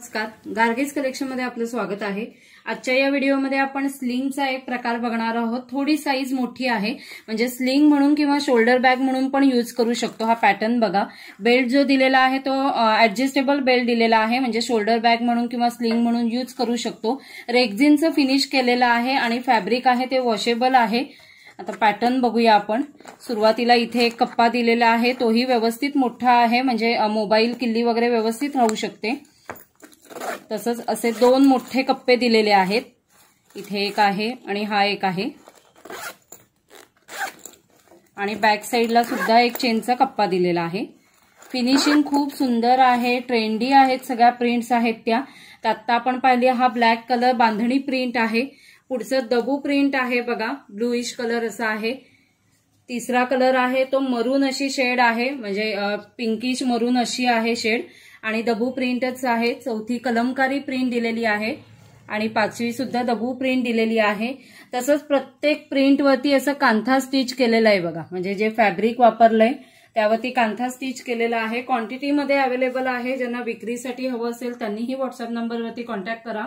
नमस्कार गार्गेज मध्ये आपलं स्वागत आहे आजच्या या व्हिडिओमध्ये आपण स्लिंगचा एक प्रकार बघणार आहोत थोडी साईज मोठी आहे म्हणजे स्लिंग म्हणून किंवा शोल्डर बॅग म्हणून पण यूज करू शकतो हा पॅटर्न बघा बेल्ट जो दिलेला आहे तो ऍडजस्टेबल बेल्ट दिलेला आहे म्हणजे शोल्डर बॅग म्हणून किंवा स्लिंग म्हणून यूज करू शकतो रेग्झिनचं फिनिश केलेलं आहे आणि फॅब्रिक आहे ते वॉशेबल आहे आता पॅटर्न बघूया आपण सुरुवातीला इथे एक कप्पा दिलेला आहे तोही व्यवस्थित मोठा आहे म्हणजे मोबाईल किल्ली वगैरे व्यवस्थित राहू शकते तसंच असे दोन मोठे कप्पे दिलेले आहेत इथे एक आहे आणि हा एक आहे आणि बॅक साईडला सुद्धा एक चेनचा कप्पा दिलेला आहे फिनिशिंग खूप सुंदर आहे ट्रेंडी आहेत सगळ्या प्रिंट्स आहेत त्या आत्ता आपण पाहिले हा ब्लॅक कलर बांधणी प्रिंट आहे पुढचं दबू प्रिंट आहे बघा ब्लूइश कलर असा आहे तिसरा कलर आहे तो मरून अशी शेड आहे म्हणजे पिंकिश मरून अशी आहे शेड आणि दबू प्रिंटच आहे चौथी कलमकारी प्रिंट दिलेली आहे आणि पाचवी सुद्धा दबू प्रिंट दिलेली आहे तसंच प्रत्येक प्रिंटवरती असं कांथा स्टिच केलेलं आहे बघा म्हणजे जे फॅब्रिक वापरलंय त्यावरती कांथा स्टिच केलेला आहे क्वांटिटीमध्ये अवेलेबल आहे ज्यांना विक्रीसाठी हवं असेल त्यांनीही व्हॉट्सअप नंबरवरती कॉन्टॅक्ट करा